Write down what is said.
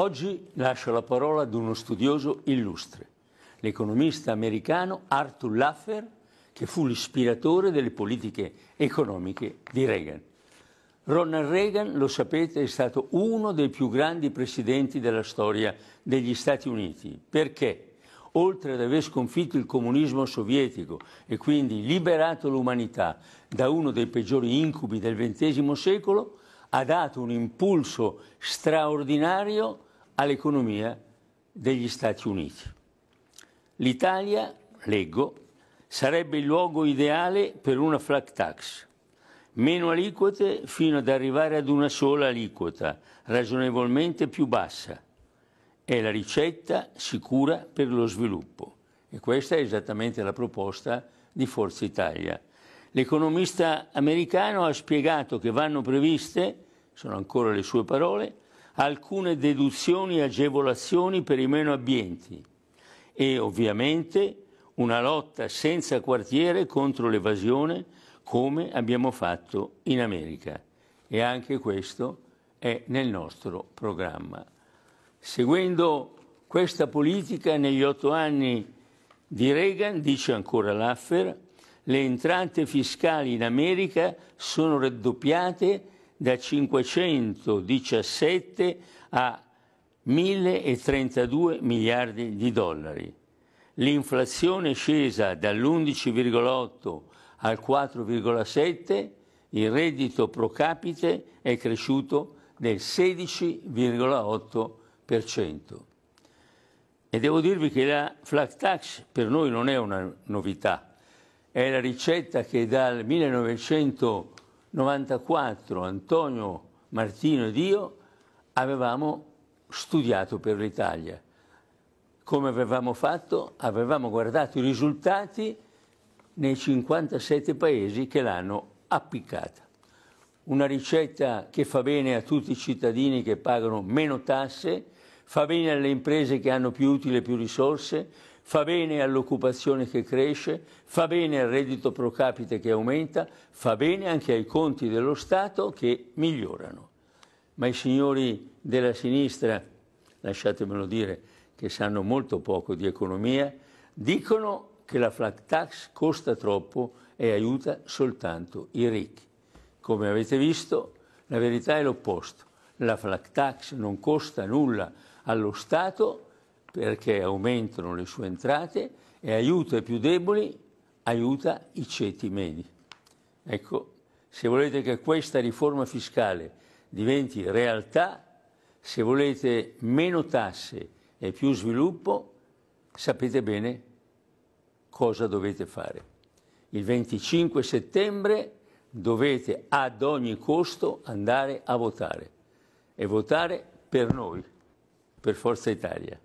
Oggi lascio la parola ad uno studioso illustre, l'economista americano Arthur Laffer, che fu l'ispiratore delle politiche economiche di Reagan. Ronald Reagan, lo sapete, è stato uno dei più grandi presidenti della storia degli Stati Uniti. Perché? Oltre ad aver sconfitto il comunismo sovietico e quindi liberato l'umanità da uno dei peggiori incubi del XX secolo, ha dato un impulso straordinario all'economia degli Stati Uniti. L'Italia, leggo, sarebbe il luogo ideale per una flat tax, meno aliquote fino ad arrivare ad una sola aliquota, ragionevolmente più bassa. È la ricetta sicura per lo sviluppo. E questa è esattamente la proposta di Forza Italia. L'economista americano ha spiegato che vanno previste, sono ancora le sue parole, alcune deduzioni e agevolazioni per i meno abbienti e ovviamente una lotta senza quartiere contro l'evasione come abbiamo fatto in America e anche questo è nel nostro programma. Seguendo questa politica negli otto anni di Reagan, dice ancora Laffer, le entrate fiscali in America sono raddoppiate da 517 a 1.032 miliardi di dollari. L'inflazione è scesa dall'11,8 al 4,7, il reddito pro capite è cresciuto del 16,8%. E devo dirvi che la flat tax per noi non è una novità, è la ricetta che dal 1900 94 Antonio Martino ed io avevamo studiato per l'Italia. Come avevamo fatto? Avevamo guardato i risultati nei 57 paesi che l'hanno appiccata. Una ricetta che fa bene a tutti i cittadini che pagano meno tasse, fa bene alle imprese che hanno più utili e più risorse, fa bene all'occupazione che cresce, fa bene al reddito pro capite che aumenta, fa bene anche ai conti dello Stato che migliorano. Ma i signori della sinistra, lasciatemelo dire, che sanno molto poco di economia, dicono che la flat tax costa troppo e aiuta soltanto i ricchi. Come avete visto, la verità è l'opposto. La flat tax non costa nulla allo Stato, perché aumentano le sue entrate e aiuta i più deboli, aiuta i ceti medi. Ecco, se volete che questa riforma fiscale diventi realtà, se volete meno tasse e più sviluppo, sapete bene cosa dovete fare. Il 25 settembre dovete ad ogni costo andare a votare e votare per noi, per Forza Italia.